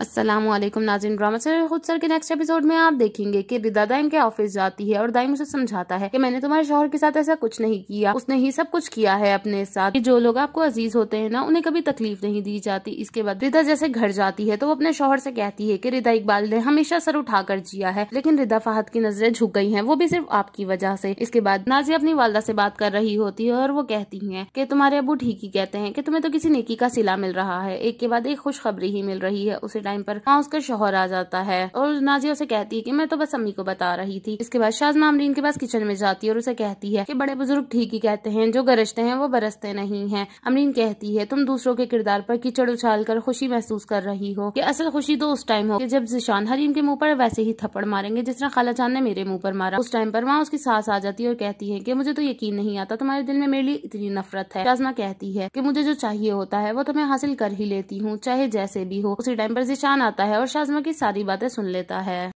असलम नाजिन drama से खुद sir के नेक्स्ट एपिसोड में आप देखेंगे कि रिदा दाइम के ऑफिस जाती है और दाइम उसे समझाता है कि मैंने तुम्हारे शोहर के साथ ऐसा कुछ नहीं किया उसने ही सब कुछ किया है अपने साथ जो लोग आपको अजीज होते हैं ना उन्हें कभी तकलीफ नहीं दी जाती इसके बाद रिदा जैसे घर जाती है तो वो अपने शोहर से कहती है की रिदा इकबाल ने हमेशा सर उठा कर जिया है लेकिन रिदा फाहद की नजरें झुक गई है वो भी सिर्फ आपकी वजह से इसके बाद नाजिया अपनी वालदा से बात कर रही होती है और वो कहती है की तुम्हारे अबू ठीक ही कहते हैं की तुम्हें तो किसी नेकी का सिला मिल रहा है एक के बाद एक खुशखबरी ही मिल रही है उसे टाइम पर वहाँ उसका शोहर आ जाता है और नाजिया उसे कहती है की मैं तो बस अम्मी को बता रही थी इसके बाद शाजमा अमरीन के पास किचन में जाती है और उसे कहती है की बड़े बुजुर्ग ठीक ही कहते हैं जो गरजते हैं वो बरसते नहीं है अमरीन कहती है तुम दूसरों के किरदार पर कीचड़ उछाल कर खुशी महसूस कर रही हो की असल खुशी तो उस टाइम हो कि जब जिशान हरीम के मुंह पर वैसे ही थप्पड़ मारेंगे जिस तरह खाला जान ने मेरे मुंह पर मारा उस टाइम पर वहाँ उसकी सास आ जाती है और कहती है की मुझे तो यकीन नहीं आता तुम्हारे दिल में मेरे लिए इतनी नफरत है शाजमा कहती है की मुझे जो चाहिए होता है वो तो मैं हासिल कर ही लेती हूँ चाहे जैसे भी हो उसी टाइम पर जिशान आता है और शाजमा की सारी बातें सुन लेता है